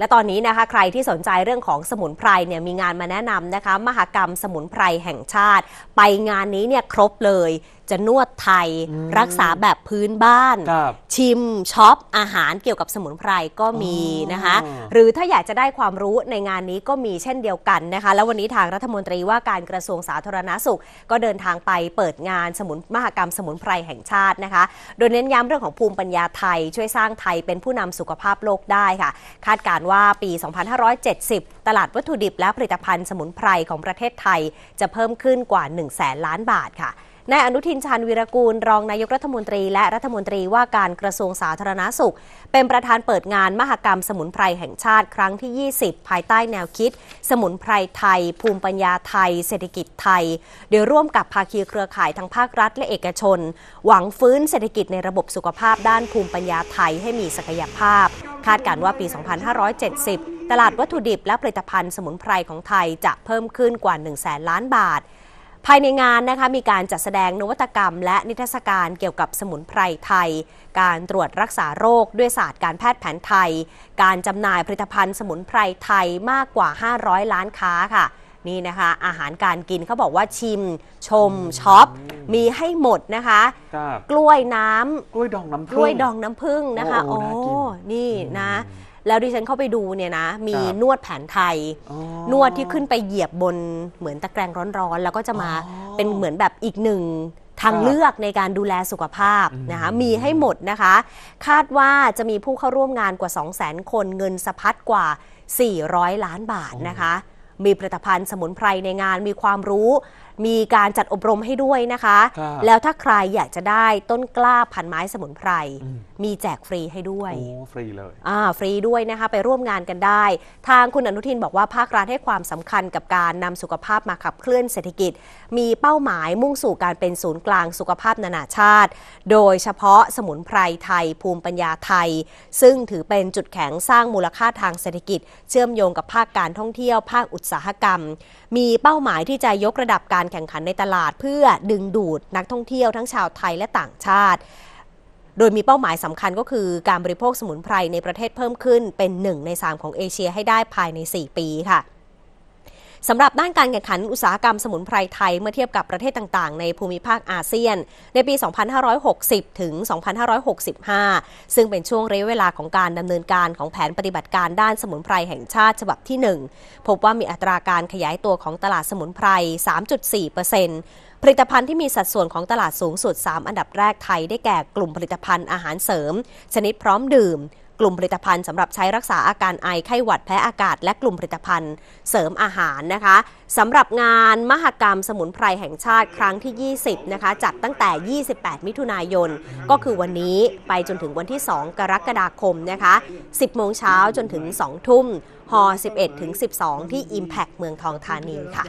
และตอนนี้นะคะใครที่สนใจเรื่องของสมุนไพรเนี่ยมีงานมาแนะนำนะคะมหกรรมสมุนไพรแห่งชาติ ไปงานนี้เนี่ยครบเลยจะนวดไทยรักษาแบบพื้นบ้าน ชิมช็อป อาหารเกี่ยวกับสมุนไพรก็มีนะคะหรือถ้าอยากจะได้ความรู้ในงานนี้ก็มีเช่นเดียวกันนะคะ แล้ววันนี้ทางรัฐมนตรีว่าการกระทรวงสาธารณาสุขก็เดินทางไปเปิดงานสมุนมหกรรมสมุนไพรแห่งชาตินะคะ โดยเน้นย้ำเรื่องของภูมิปัญญาไทยช่วยสร้างไทยเป็นผู้นำสุขภาพโลกได้ค่ะ คาดการว่าปี 2570 ตลาดวัตถุดิบ และผลิตภัณฑ์สมุนไพรของประเทศไทย จะเพิ่มขึ้นกว่า1แสนล้านบาทค่ะนายอนุทินชาญวีรกูลรองนายกรัฐมนตรีและรัฐมนตรีว่าการกระทรวงสาธารณาสุข เป็นประธานเปิดงานมหกรรมสมุนไพรแห่งชาติครั้งที่ 20 ภายใต้แนวคิด สมุนไพรไทย ภูมิปัญญาไทยเศรษฐกิจไทย โดยร่วมกับภาคีเครือข่ายทั้งภาครัฐและเอกชน หวังฟื้นเศรษฐกิจในระบบสุขภาพด้านภูมิปัญญาไทยให้มีศักยภาพ คาดการว่าปี 2570 ตลาดวัตถุดิบ และผลิตภัณฑ์สมุนไพรของไทยจะเพิ่มขึ้นกว่า 1 0 0 0 0 0ล้านบาทภายในงานนะคะมีการจัดแสดงนวัตกรรม และนิทรรศการเกี่ยวกับสมุนไพรไทย การตรวจรักษาโรคด้วยศาสตร์การแพทย์แผนไทย การจำหน่ายผลิตภัณฑ์สมุนไพรไทยมากกว่า 500 ล้านค้าค่ะนี่นะคะ อาหารการกินเขาบอกว่าชิม ชมช็อป มีให้หมดนะคะกล้วยน้ำกล้วยดองน้ำผึ้งกล้วยดองน้ำผึ้งนะคะ โอ้โอนนี่นะแล้วดิฉันเข้าไปดูเนี่ยนะ มีนวดแผนไทย นวดที่ขึ้นไปเหยียบบนเหมือนตะแกรงร้อนๆ แล้วก็จะมาเป็นเหมือนแบบอีกหนึ่งทางเลือกในการดูแลสุขภาพนะคะมีให้หมดนะคะ คาดว่าจะมีผู้เข้าร่วมงานกว่า 2 0 0 0 0 0คน เงินสะพัดกว่า 400 ล้านบาทนะคะมีผลิตภัณฑ์สมุนไพรในงาน มีความรู้ มีการจัดอบรมให้ด้วยนะคะ แล้วถ้าใครอยากจะได้ต้นกล้าพันไม้สมุนไพร มีแจกฟรีให้ด้วย โอ้ ฟรีเลย อ่า ฟรีด้วยนะคะ ไปร่วมงานกันได้ ทางคุณอนุทินบอกว่าภาครัฐให้ความสำคัญกับการนำสุขภาพมาขับเคลื่อนเศรษฐกิจ มีเป้าหมายมุ่งสู่การเป็นศูนย์กลางสุขภาพนานาชาติ โดยเฉพาะสมุนไพรไทย ภูมิปัญญาไทย ซึ่งถือเป็นจุดแข็งสร้างมูลค่าทางเศรษฐกิจ เชื่อมโยงกับภาคการท่องเที่ยวภาคอุตสาหกรรมมีเป้าหมายที่จะยกระดับการแข่งขันในตลาดเพื่อดึงดูดนักท่องเที่ยวทั้งชาวไทยและต่างชาติ โดยมีเป้าหมายสำคัญก็คือการบริโภคสมุนไพรในประเทศเพิ่มขึ้นเป็นหนึ่งในสามของเอเชียให้ได้ภายใน 4 ปีค่ะสำหรับด้านการแข่งขันอุตสาหกรรมสมุนไพรไทยเมื่อเทียบกับประเทศต่างๆ ในภูมิภาคอาเซียน ในปี 2560 ถึง 2565 ซึ่งเป็นช่วงระยะเวลาของการดำเนินการของแผนปฏิบัติการด้านสมุนไพรแห่งชาติฉบับที่ 1 พบว่ามีอัตราการขยายตัวของตลาดสมุนไพร 3.4%ผลิตภัณฑ์ที่มีสัดส่วนของตลาดสูงสุด3 อันดับแรกไทยได้แก่กลุ่มผลิตภัณฑ์อาหารเสริม ชนิดพร้อมดื่มกลุ่มผลิตภัณฑ์สำหรับใช้รักษาอาการไอไข้หวัดแพ้อากาศและกลุ่มผลิตภัณฑ์เสริมอาหารนะคะสำหรับงานมหกรรมสมุนไพรแห่งชาติครั้งที่ 20นะคะจัดตั้งแต่ 28 มิถุนายนก็คือวันนี้ไปจนถึงวันที่ 2 กรกฎาคมนะคะ10 โมงเช้าจนถึง 2 ทุ่มฮอ11ถึง12 ที่ Impact เมืองทองธานีค่ะ